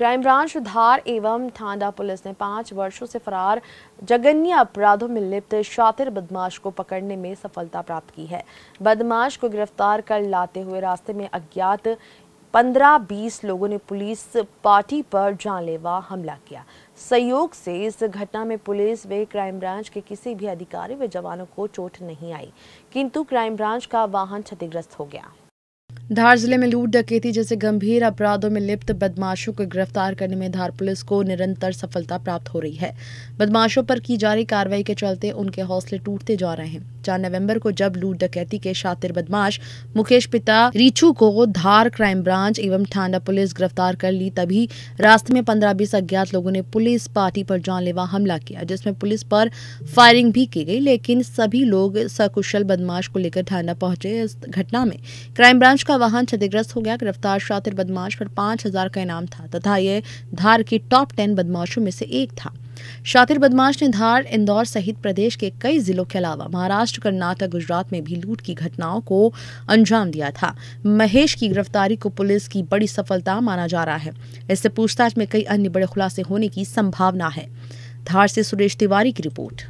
crime branch धार एवं ठांडा police ने पांच वर्षों से फरार जगन्य अपराधों में लिप्त शातिर बदमाश को पकड़ने में सफलता प्राप्त की है बदमाश को गिरफ्तार कर लाते हुए रास्ते में अज्ञात पंद्रह बीस लोगों ने पुलिस पार्टी पर जानलेवा हमला किया सहयोग से इस घटना में पुलिस व क्राइम ब्रांच के किसी भी अधिकारी व जवानों को चोट नहीं आई किंतु क्राइम ब्रांच का वाहन क्षतिग्रस्त हो गया धार जिले में लूट डकैती जैसे गंभीर अपराधों में लिप्त बदमाशों को गिरफ्तार करने में धार पुलिस को निरंतर सफलता प्राप्त हो रही है बदमाशों पर की जा रही कार्रवाई के चलते उनके हौसले टूटते जा रहे हैं चार नवंबर को जब लूट डकैती के शातिर बदमाश मुकेश पिता रिचू को धार क्राइम ब्रांच एवं ठांडा पुलिस गिरफ्तार कर ली तभी रास्ते में पंद्रह बीस अज्ञात लोगों ने पुलिस पार्टी पर जानलेवा हमला किया जिसमें पुलिस पर फायरिंग भी की गई लेकिन सभी लोग सकुशल बदमाश को लेकर ठांडा पहुंचे इस घटना में क्राइम ब्रांच का वाहन क्षतिग्रस्त हो गया गिरफ्तार शातिर बदमाश पर पांच हजार का इनाम था तथा यह धार की टॉप टेन बदमाशों में से एक था शातिर बदमाश ने धार इंदौर सहित प्रदेश के कई जिलों के अलावा महाराष्ट्र कर्नाटक गुजरात में भी लूट की घटनाओं को अंजाम दिया था महेश की गिरफ्तारी को पुलिस की बड़ी सफलता माना जा रहा है इससे पूछताछ में कई अन्य बड़े खुलासे होने की संभावना है धार से सुरेश तिवारी की रिपोर्ट